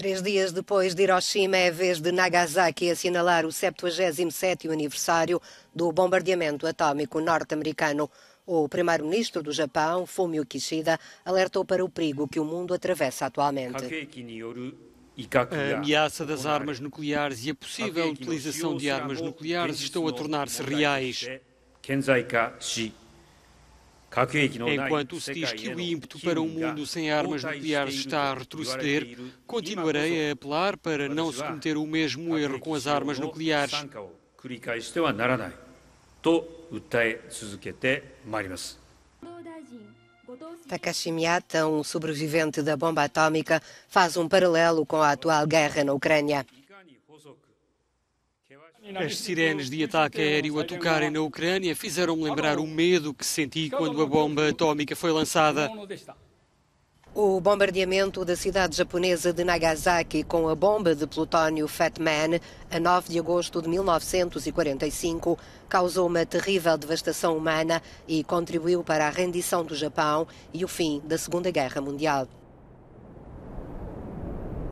Três dias depois de Hiroshima, é vez de Nagasaki assinalar o 77 aniversário do bombardeamento atômico norte-americano. O primeiro-ministro do Japão, Fumio Kishida, alertou para o perigo que o mundo atravessa atualmente. A ameaça das armas nucleares e a possível utilização de armas nucleares estão a tornar-se reais. É Enquanto se diz que o ímpeto para um mundo sem armas nucleares está a retroceder, continuarei a apelar para não se cometer o mesmo erro é com as armas nucleares. Takashi um sobrevivente da bomba atômica, faz um paralelo com a atual guerra na Ucrânia. As sirenes de ataque aéreo a tocarem na Ucrânia fizeram-me lembrar o medo que senti quando a bomba atômica foi lançada. O bombardeamento da cidade japonesa de Nagasaki com a bomba de plutónio Fat Man, a 9 de agosto de 1945, causou uma terrível devastação humana e contribuiu para a rendição do Japão e o fim da Segunda Guerra Mundial.